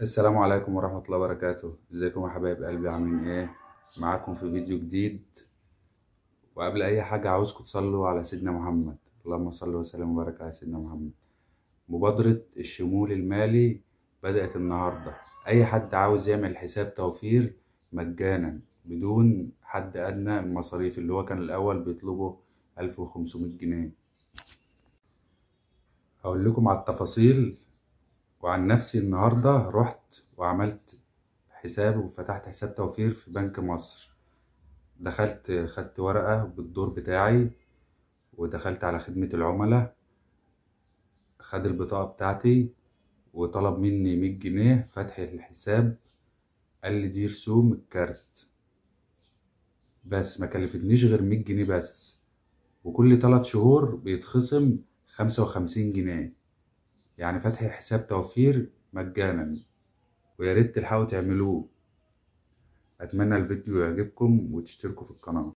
السلام عليكم ورحمة الله وبركاته ازيكم يا حبايب قلبي عاملين ايه معاكم في فيديو جديد وقبل اي حاجة عاوزكم تصلوا على سيدنا محمد اللهم صل وسلم وبارك على سيدنا محمد مبادرة الشمول المالي بدأت النهاردة اي حد عاوز يعمل حساب توفير مجانا بدون حد ادنى المصاريف اللي هو كان الاول بيطلبه 1500 جنيه هقول لكم على التفاصيل وعن نفسي النهاردة رحت وعملت حساب وفتحت حساب توفير في بنك مصر دخلت خدت ورقة بالدور بتاعي ودخلت على خدمة العملاء خد البطاقة بتاعتي وطلب مني مية جنيه فتح الحساب قال لي دي رسوم الكارت بس ما كلفتنيش غير مية جنيه بس وكل تلات شهور بيتخصم خمسة وخمسين جنيه يعني فتح حساب توفير مجانا ويا ريت تلحقوا تعملوه اتمنى الفيديو يعجبكم وتشتركوا في القناة